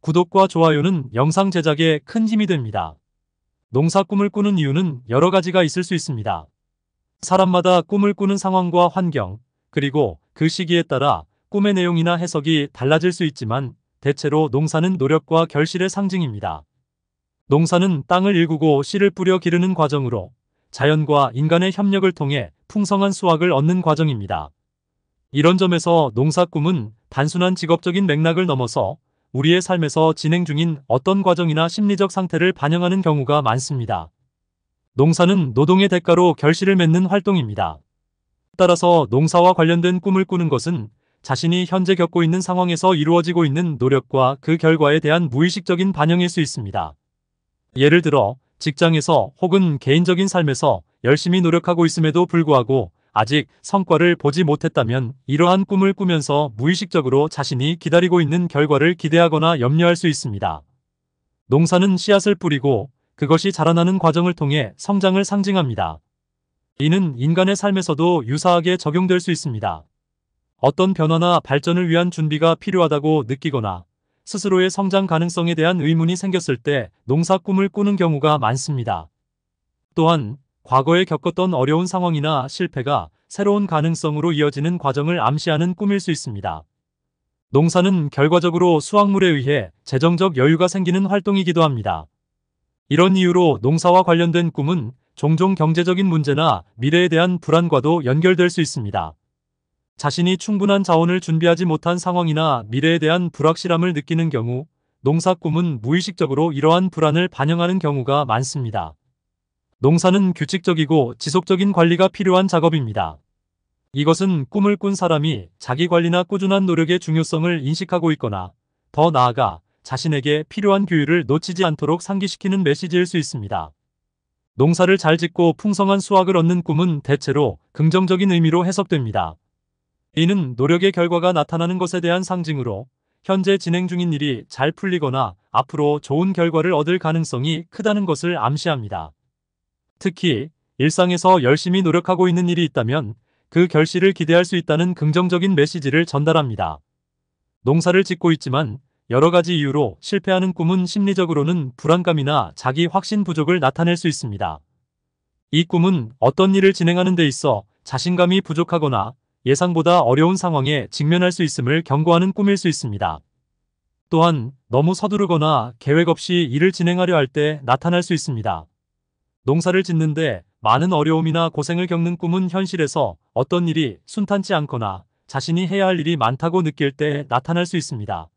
구독과 좋아요는 영상 제작에 큰 힘이 됩니다. 농사 꿈을 꾸는 이유는 여러 가지가 있을 수 있습니다. 사람마다 꿈을 꾸는 상황과 환경, 그리고 그 시기에 따라 꿈의 내용이나 해석이 달라질 수 있지만 대체로 농사는 노력과 결실의 상징입니다. 농사는 땅을 일구고 씨를 뿌려 기르는 과정으로 자연과 인간의 협력을 통해 풍성한 수확을 얻는 과정입니다. 이런 점에서 농사 꿈은 단순한 직업적인 맥락을 넘어서 우리의 삶에서 진행 중인 어떤 과정이나 심리적 상태를 반영하는 경우가 많습니다. 농사는 노동의 대가로 결실을 맺는 활동입니다. 따라서 농사와 관련된 꿈을 꾸는 것은 자신이 현재 겪고 있는 상황에서 이루어지고 있는 노력과 그 결과에 대한 무의식적인 반영일 수 있습니다. 예를 들어 직장에서 혹은 개인적인 삶에서 열심히 노력하고 있음에도 불구하고 아직 성과를 보지 못했다면 이러한 꿈을 꾸면서 무의식적으로 자신이 기다리고 있는 결과를 기대하거나 염려할 수 있습니다. 농사는 씨앗을 뿌리고 그것이 자라나는 과정을 통해 성장을 상징합니다. 이는 인간의 삶에서도 유사하게 적용될 수 있습니다. 어떤 변화나 발전을 위한 준비가 필요하다고 느끼거나 스스로의 성장 가능성에 대한 의문이 생겼을 때 농사 꿈을 꾸는 경우가 많습니다. 또한 과거에 겪었던 어려운 상황이나 실패가 새로운 가능성으로 이어지는 과정을 암시하는 꿈일 수 있습니다. 농사는 결과적으로 수확물에 의해 재정적 여유가 생기는 활동이기도 합니다. 이런 이유로 농사와 관련된 꿈은 종종 경제적인 문제나 미래에 대한 불안과도 연결될 수 있습니다. 자신이 충분한 자원을 준비하지 못한 상황이나 미래에 대한 불확실함을 느끼는 경우 농사 꿈은 무의식적으로 이러한 불안을 반영하는 경우가 많습니다. 농사는 규칙적이고 지속적인 관리가 필요한 작업입니다. 이것은 꿈을 꾼 사람이 자기 관리나 꾸준한 노력의 중요성을 인식하고 있거나 더 나아가 자신에게 필요한 교율을 놓치지 않도록 상기시키는 메시지일 수 있습니다. 농사를 잘 짓고 풍성한 수확을 얻는 꿈은 대체로 긍정적인 의미로 해석됩니다. 이는 노력의 결과가 나타나는 것에 대한 상징으로 현재 진행 중인 일이 잘 풀리거나 앞으로 좋은 결과를 얻을 가능성이 크다는 것을 암시합니다. 특히 일상에서 열심히 노력하고 있는 일이 있다면 그 결실을 기대할 수 있다는 긍정적인 메시지를 전달합니다. 농사를 짓고 있지만 여러 가지 이유로 실패하는 꿈은 심리적으로는 불안감이나 자기 확신 부족을 나타낼 수 있습니다. 이 꿈은 어떤 일을 진행하는 데 있어 자신감이 부족하거나 예상보다 어려운 상황에 직면할 수 있음을 경고하는 꿈일 수 있습니다. 또한 너무 서두르거나 계획 없이 일을 진행하려 할 때 나타날 수 있습니다. 농사를 짓는데 많은 어려움이나 고생을 겪는 꿈은 현실에서 어떤 일이 순탄치 않거나 자신이 해야 할 일이 많다고 느낄 때 나타날 수 있습니다.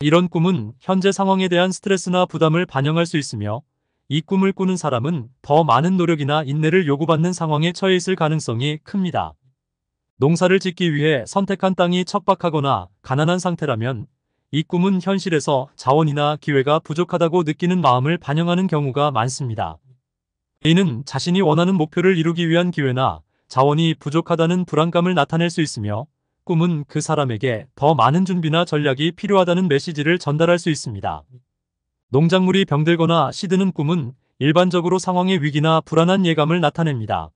이런 꿈은 현재 상황에 대한 스트레스나 부담을 반영할 수 있으며 이 꿈을 꾸는 사람은 더 많은 노력이나 인내를 요구받는 상황에 처해 있을 가능성이 큽니다. 농사를 짓기 위해 선택한 땅이 척박하거나 가난한 상태라면 이 꿈은 현실에서 자원이나 기회가 부족하다고 느끼는 마음을 반영하는 경우가 많습니다. A는 자신이 원하는 목표를 이루기 위한 기회나 자원이 부족하다는 불안감을 나타낼 수 있으며 꿈은 그 사람에게 더 많은 준비나 전략이 필요하다는 메시지를 전달할 수 있습니다. 농작물이 병들거나 시드는 꿈은 일반적으로 상황의 위기나 불안한 예감을 나타냅니다.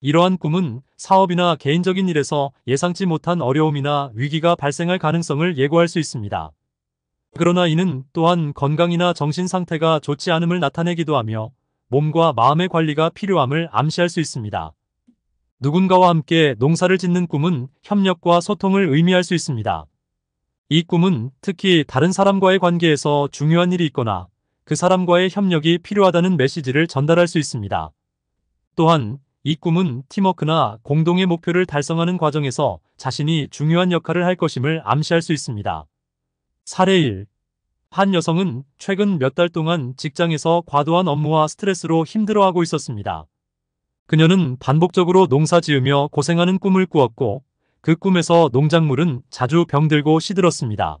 이러한 꿈은 사업이나 개인적인 일에서 예상치 못한 어려움이나 위기가 발생할 가능성을 예고할 수 있습니다. 그러나 이는 또한 건강이나 정신 상태가 좋지 않음을 나타내기도 하며 몸과 마음의 관리가 필요함을 암시할 수 있습니다. 누군가와 함께 농사를 짓는 꿈은 협력과 소통을 의미할 수 있습니다. 이 꿈은 특히 다른 사람과의 관계에서 중요한 일이 있거나 그 사람과의 협력이 필요하다는 메시지를 전달할 수 있습니다. 또한 이 꿈은 팀워크나 공동의 목표를 달성하는 과정에서 자신이 중요한 역할을 할 것임을 암시할 수 있습니다. 사례 1. 한 여성은 최근 몇 달 동안 직장에서 과도한 업무와 스트레스로 힘들어하고 있었습니다. 그녀는 반복적으로 농사 지으며 고생하는 꿈을 꾸었고 그 꿈에서 농작물은 자주 병들고 시들었습니다.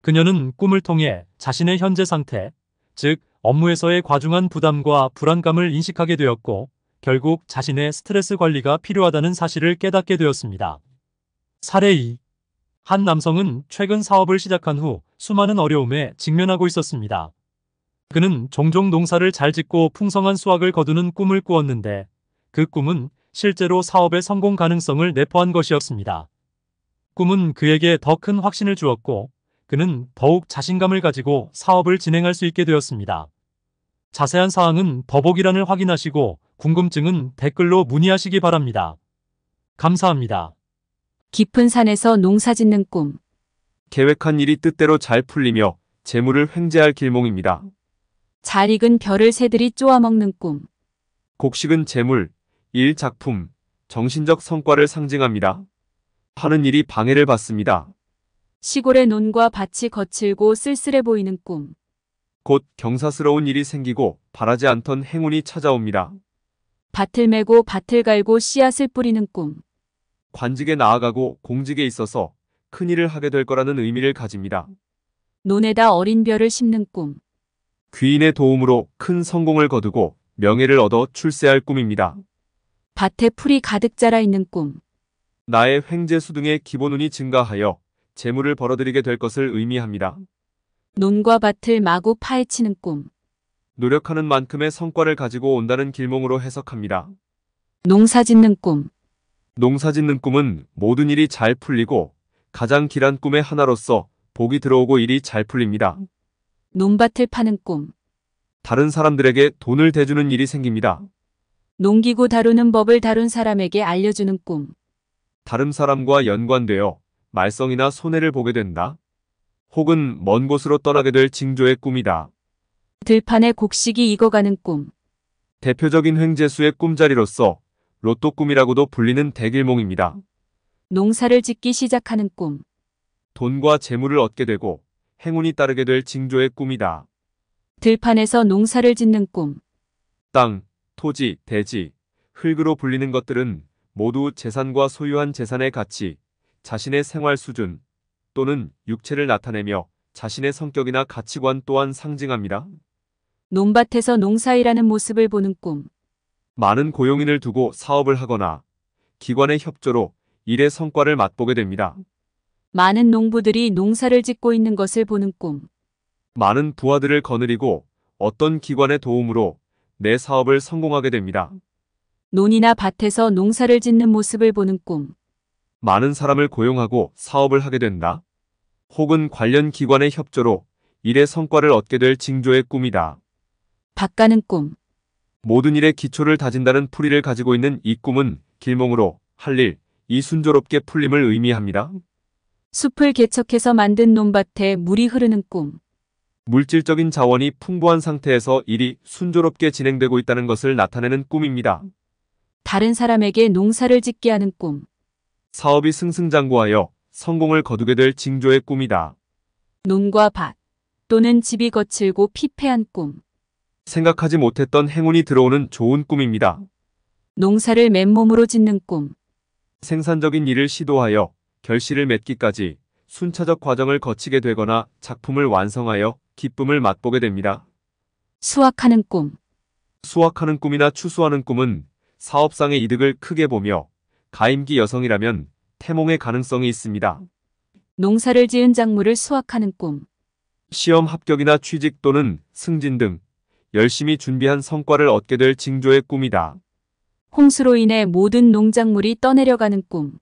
그녀는 꿈을 통해 자신의 현재 상태, 즉 업무에서의 과중한 부담과 불안감을 인식하게 되었고 결국 자신의 스트레스 관리가 필요하다는 사실을 깨닫게 되었습니다. 사례 2한 남성은 최근 사업을 시작한 후 수많은 어려움에 직면하고 있었습니다. 그는 종종 농사를 잘 짓고 풍성한 수확을 거두는 꿈을 꾸었는데 그 꿈은 실제로 사업의 성공 가능성을 내포한 것이었습니다. 꿈은 그에게 더 큰 확신을 주었고 그는 더욱 자신감을 가지고 사업을 진행할 수 있게 되었습니다. 자세한 사항은 더보기란을 확인하시고 궁금증은 댓글로 문의하시기 바랍니다. 감사합니다. 깊은 산에서 농사 짓는 꿈. 계획한 일이 뜻대로 잘 풀리며 재물을 횡재할 길몽입니다. 잘 익은 별을 새들이 쪼아먹는 꿈. 곡식은 재물, 일, 작품, 정신적 성과를 상징합니다. 하는 일이 방해를 받습니다. 시골의 논과 밭이 거칠고 쓸쓸해 보이는 꿈. 곧 경사스러운 일이 생기고 바라지 않던 행운이 찾아옵니다. 밭을 메고 밭을 갈고 씨앗을 뿌리는 꿈. 관직에 나아가고 공직에 있어서 큰일을 하게 될 거라는 의미를 가집니다. 논에다 어린 별을 심는 꿈. 귀인의 도움으로 큰 성공을 거두고 명예를 얻어 출세할 꿈입니다. 밭에 풀이 가득 자라 있는 꿈. 나의 횡재수 등의 기본운이 증가하여 재물을 벌어들이게 될 것을 의미합니다. 논과 밭을 마구 파헤치는 꿈. 노력하는 만큼의 성과를 가지고 온다는 길몽으로 해석합니다. 농사 짓는 꿈. 농사짓는 꿈은 모든 일이 잘 풀리고 가장 길한 꿈의 하나로서 복이 들어오고 일이 잘 풀립니다. 논밭을 파는 꿈. 다른 사람들에게 돈을 대주는 일이 생깁니다. 농기구 다루는 법을 다룬 사람에게 알려주는 꿈. 다른 사람과 연관되어 말썽이나 손해를 보게 된다. 혹은 먼 곳으로 떠나게 될 징조의 꿈이다. 들판에 곡식이 익어가는 꿈. 대표적인 횡재수의 꿈자리로서 로또 꿈이라고도 불리는 대길몽입니다. 농사를 짓기 시작하는 꿈. 돈과 재물을 얻게 되고 행운이 따르게 될 징조의 꿈이다. 들판에서 농사를 짓는 꿈. 땅, 토지, 대지, 흙으로 불리는 것들은 모두 재산과 소유한 재산의 가치, 자신의 생활 수준 또는 육체를 나타내며 자신의 성격이나 가치관 또한 상징합니다. 논밭에서 농사일하는 모습을 보는 꿈. 많은 고용인을 두고 사업을 하거나 기관의 협조로 일의 성과를 맛보게 됩니다. 많은 농부들이 농사를 짓고 있는 것을 보는 꿈. 많은 부하들을 거느리고 어떤 기관의 도움으로 내 사업을 성공하게 됩니다. 논이나 밭에서 농사를 짓는 모습을 보는 꿈. 많은 사람을 고용하고 사업을 하게 된다. 혹은 관련 기관의 협조로 일의 성과를 얻게 될 징조의 꿈이다. 밭가는 꿈. 모든 일의 기초를 다진다는 풀이를 가지고 있는 이 꿈은 길몽으로 할 일, 이 순조롭게 풀림을 의미합니다. 숲을 개척해서 만든 논밭에 물이 흐르는 꿈. 물질적인 자원이 풍부한 상태에서 일이 순조롭게 진행되고 있다는 것을 나타내는 꿈입니다. 다른 사람에게 농사를 짓게 하는 꿈. 사업이 승승장구하여 성공을 거두게 될 징조의 꿈이다. 논과 밭 또는 집이 거칠고 피폐한 꿈. 생각하지 못했던 행운이 들어오는 좋은 꿈입니다. 농사를 맨몸으로 짓는 꿈. 생산적인 일을 시도하여 결실을 맺기까지 순차적 과정을 거치게 되거나 작품을 완성하여 기쁨을 맛보게 됩니다. 수확하는 꿈. 수확하는 꿈이나 추수하는 꿈은 사업상의 이득을 크게 보며 가임기 여성이라면 태몽의 가능성이 있습니다. 농사를 지은 작물을 수확하는 꿈. 시험 합격이나 취직 또는 승진 등 열심히 준비한 성과를 얻게 될 징조의 꿈이다. 홍수로 인해 모든 농작물이 떠내려가는 꿈.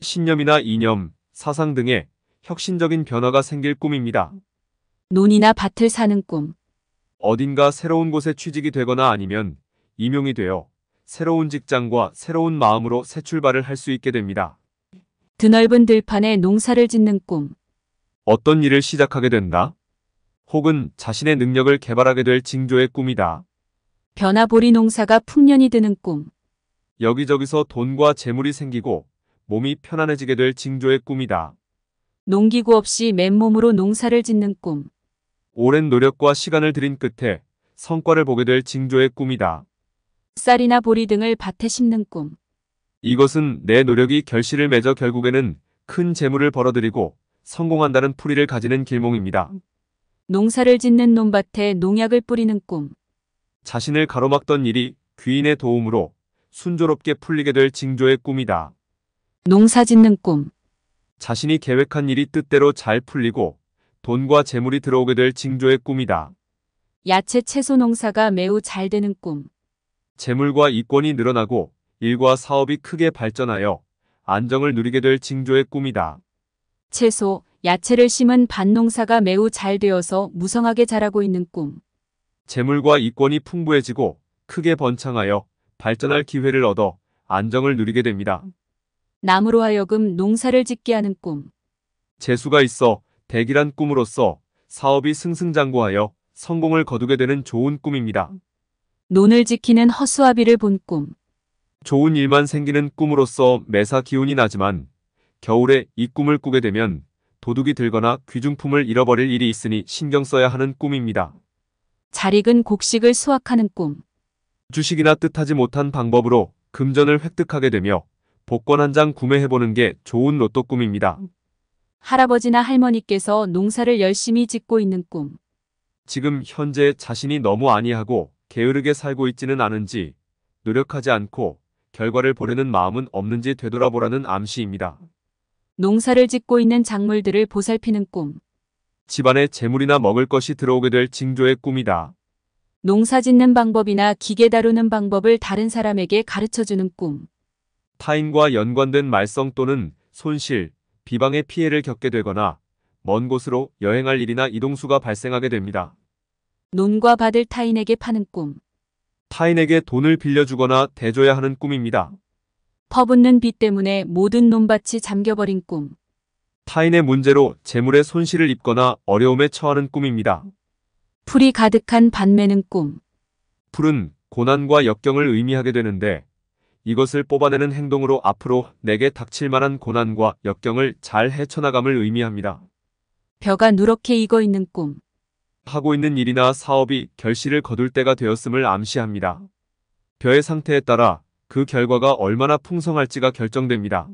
신념이나 이념, 사상 등의 혁신적인 변화가 생길 꿈입니다. 논이나 밭을 사는 꿈. 어딘가 새로운 곳에 취직이 되거나 아니면 임용이 되어 새로운 직장과 새로운 마음으로 새 출발을 할 수 있게 됩니다. 드넓은 들판에 농사를 짓는 꿈. 어떤 일을 시작하게 된다? 혹은 자신의 능력을 개발하게 될 징조의 꿈이다. 변화보리 농사가 풍년이 드는 꿈. 여기저기서 돈과 재물이 생기고 몸이 편안해지게 될 징조의 꿈이다. 농기구 없이 맨몸으로 농사를 짓는 꿈. 오랜 노력과 시간을 들인 끝에 성과를 보게 될 징조의 꿈이다. 쌀이나 보리 등을 밭에 심는 꿈. 이것은 내 노력이 결실을 맺어 결국에는 큰 재물을 벌어들이고 성공한다는 풀이를 가지는 길몽입니다. 농사를 짓는 논밭에 농약을 뿌리는 꿈. 자신을 가로막던 일이 귀인의 도움으로 순조롭게 풀리게 될 징조의 꿈이다. 농사 짓는 꿈. 자신이 계획한 일이 뜻대로 잘 풀리고 돈과 재물이 들어오게 될 징조의 꿈이다. 야채 채소 농사가 매우 잘 되는 꿈. 재물과 이권이 늘어나고 일과 사업이 크게 발전하여 안정을 누리게 될 징조의 꿈이다. 채소, 야채를 심은 밭농사가 매우 잘 되어서 무성하게 자라고 있는 꿈. 재물과 이권이 풍부해지고 크게 번창하여 발전할 기회를 얻어 안정을 누리게 됩니다. 남으로 하여금 농사를 짓게 하는 꿈. 재수가 있어 대기란 꿈으로써 사업이 승승장구하여 성공을 거두게 되는 좋은 꿈입니다. 논을 지키는 허수아비를 본 꿈. 좋은 일만 생기는 꿈으로써 매사 기운이 나지만 겨울에 이 꿈을 꾸게 되면 도둑이 들거나 귀중품을 잃어버릴 일이 있으니 신경 써야 하는 꿈입니다. 잘 익은 곡식을 수확하는 꿈. 주식이나 뜻하지 못한 방법으로 금전을 획득하게 되며 복권 한 장 구매해보는 게 좋은 로또 꿈입니다. 할아버지나 할머니께서 농사를 열심히 짓고 있는 꿈. 지금 현재 자신이 너무 아니하고 게으르게 살고 있지는 않은지 노력하지 않고 결과를 보려는 마음은 없는지 되돌아보라는 암시입니다. 농사를 짓고 있는 작물들을 보살피는 꿈. 집안에 재물이나 먹을 것이 들어오게 될 징조의 꿈이다. 농사 짓는 방법이나 기계 다루는 방법을 다른 사람에게 가르쳐주는 꿈. 타인과 연관된 말썽 또는 손실, 비방의 피해를 겪게 되거나 먼 곳으로 여행할 일이나 이동수가 발생하게 됩니다. 논과 받을 타인에게 파는 꿈. 타인에게 돈을 빌려주거나 대줘야 하는 꿈입니다. 퍼붓는 비 때문에 모든 논밭이 잠겨버린 꿈. 타인의 문제로 재물의 손실을 입거나 어려움에 처하는 꿈입니다. 풀이 가득한 반매는 꿈. 풀은 고난과 역경을 의미하게 되는데 이것을 뽑아내는 행동으로 앞으로 내게 닥칠 만한 고난과 역경을 잘 헤쳐나감을 의미합니다. 벼가 누렇게 익어 있는 꿈. 하고 있는 일이나 사업이 결실을 거둘 때가 되었음을 암시합니다. 벼의 상태에 따라 그 결과가 얼마나 풍성할지가 결정됩니다.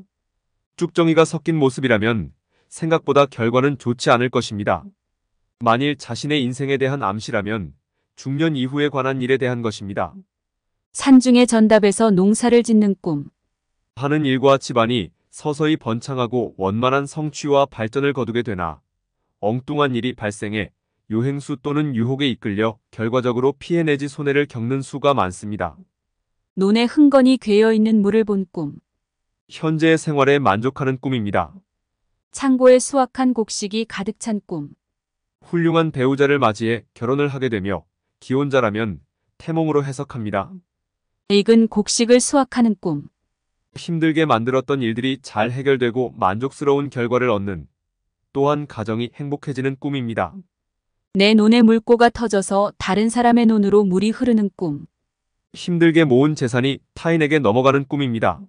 쭉정이가 섞인 모습이라면 생각보다 결과는 좋지 않을 것입니다. 만일 자신의 인생에 대한 암시라면 중년 이후에 관한 일에 대한 것입니다. 산중의 전답에서 농사를 짓는 꿈. 하는 일과 집안이 서서히 번창하고 원만한 성취와 발전을 거두게 되나 엉뚱한 일이 발생해 요행수 또는 유혹에 이끌려 결과적으로 피해내지 손해를 겪는 수가 많습니다. 논에 흥건히 괴어 있는 물을 본 꿈. 현재의 생활에 만족하는 꿈입니다. 창고에 수확한 곡식이 가득 찬 꿈. 훌륭한 배우자를 맞이해 결혼을 하게 되며 기혼자라면 태몽으로 해석합니다. 익은 곡식을 수확하는 꿈. 힘들게 만들었던 일들이 잘 해결되고 만족스러운 결과를 얻는 또한 가정이 행복해지는 꿈입니다. 내 논에 물고가 터져서 다른 사람의 논으로 물이 흐르는 꿈. 힘들게 모은 재산이 타인에게 넘어가는 꿈입니다.